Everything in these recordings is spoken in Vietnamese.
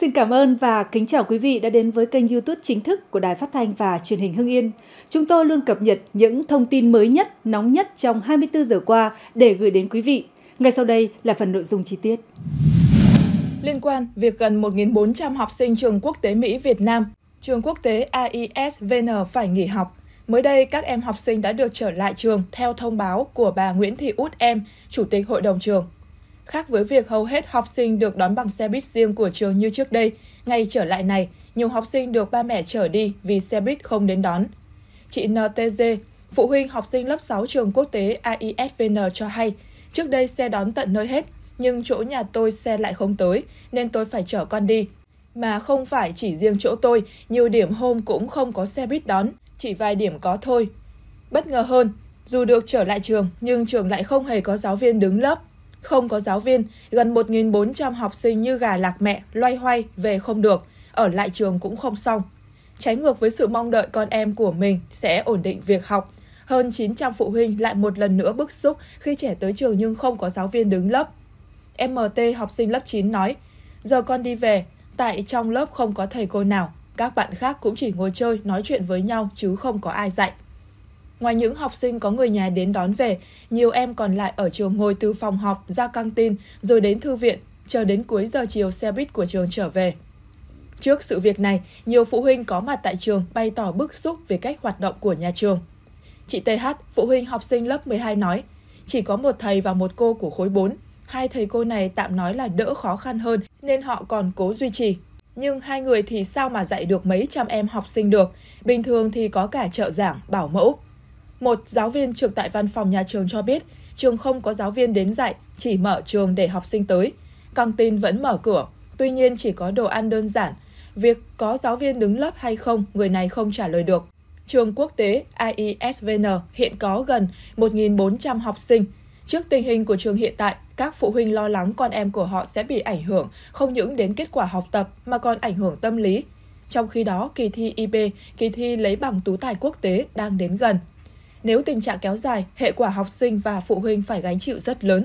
Xin cảm ơn và kính chào quý vị đã đến với kênh YouTube chính thức của Đài Phát thanh và Truyền hình Hưng Yên. Chúng tôi luôn cập nhật những thông tin mới nhất, nóng nhất trong 24 giờ qua để gửi đến quý vị. Ngay sau đây là phần nội dung chi tiết. Liên quan việc gần 1.400 học sinh trường quốc tế Mỹ Việt Nam, trường quốc tế AISVN phải nghỉ học. Mới đây, các em học sinh đã được trở lại trường theo thông báo của bà Nguyễn Thị Út Em, Chủ tịch Hội đồng trường. Khác với việc hầu hết học sinh được đón bằng xe buýt riêng của trường như trước đây, ngày trở lại này, nhiều học sinh được ba mẹ chở đi vì xe buýt không đến đón. Chị NTG, phụ huynh học sinh lớp 6 trường quốc tế AISVN cho hay, trước đây xe đón tận nơi hết, nhưng chỗ nhà tôi xe lại không tới, nên tôi phải chở con đi. Mà không phải chỉ riêng chỗ tôi, nhiều điểm hôm cũng không có xe buýt đón, chỉ vài điểm có thôi. Bất ngờ hơn, dù được trở lại trường, nhưng trường lại không hề có giáo viên đứng lớp không có giáo viên, gần 1.400 học sinh như gà lạc mẹ, loay hoay, về không được, ở lại trường cũng không xong. Trái ngược với sự mong đợi con em của mình sẽ ổn định việc học, hơn 900 phụ huynh lại một lần nữa bức xúc khi trẻ tới trường nhưng không có giáo viên đứng lớp. MT học sinh lớp 9 nói, giờ con đi về, tại trong lớp không có thầy cô nào, các bạn khác cũng chỉ ngồi chơi nói chuyện với nhau chứ không có ai dạy. Ngoài những học sinh có người nhà đến đón về, nhiều em còn lại ở trường ngồi từ phòng học ra căng tin rồi đến thư viện, chờ đến cuối giờ chiều xe buýt của trường trở về. Trước sự việc này, nhiều phụ huynh có mặt tại trường bày tỏ bức xúc về cách hoạt động của nhà trường. Chị TH, phụ huynh học sinh lớp 12 nói, chỉ có một thầy và một cô của khối 4. Hai thầy cô này tạm nói là đỡ khó khăn hơn nên họ còn cố duy trì. Nhưng hai người thì sao mà dạy được mấy trăm em học sinh được, bình thường thì có cả trợ giảng, bảo mẫu. Một giáo viên trực tại văn phòng nhà trường cho biết, trường không có giáo viên đến dạy, chỉ mở trường để học sinh tới. Căng tin vẫn mở cửa, tuy nhiên chỉ có đồ ăn đơn giản. Việc có giáo viên đứng lớp hay không, người này không trả lời được. Trường quốc tế IESVN hiện có gần 1.400 học sinh. Trước tình hình của trường hiện tại, các phụ huynh lo lắng con em của họ sẽ bị ảnh hưởng không những đến kết quả học tập mà còn ảnh hưởng tâm lý. Trong khi đó, kỳ thi IB, kỳ thi lấy bằng tú tài quốc tế đang đến gần. Nếu tình trạng kéo dài, hệ quả học sinh và phụ huynh phải gánh chịu rất lớn.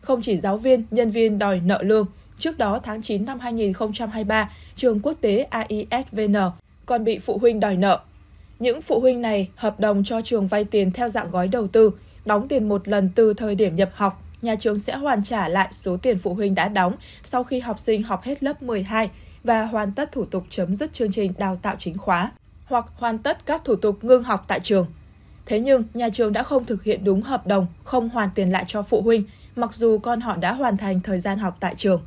Không chỉ giáo viên, nhân viên đòi nợ lương, trước đó tháng 9 năm 2023, trường quốc tế AISVN còn bị phụ huynh đòi nợ. Những phụ huynh này hợp đồng cho trường vay tiền theo dạng gói đầu tư, đóng tiền một lần từ thời điểm nhập học, nhà trường sẽ hoàn trả lại số tiền phụ huynh đã đóng sau khi học sinh học hết lớp 12 và hoàn tất thủ tục chấm dứt chương trình đào tạo chính khóa hoặc hoàn tất các thủ tục ngưng học tại trường. Thế nhưng, nhà trường đã không thực hiện đúng hợp đồng, không hoàn tiền lại cho phụ huynh, mặc dù con họ đã hoàn thành thời gian học tại trường.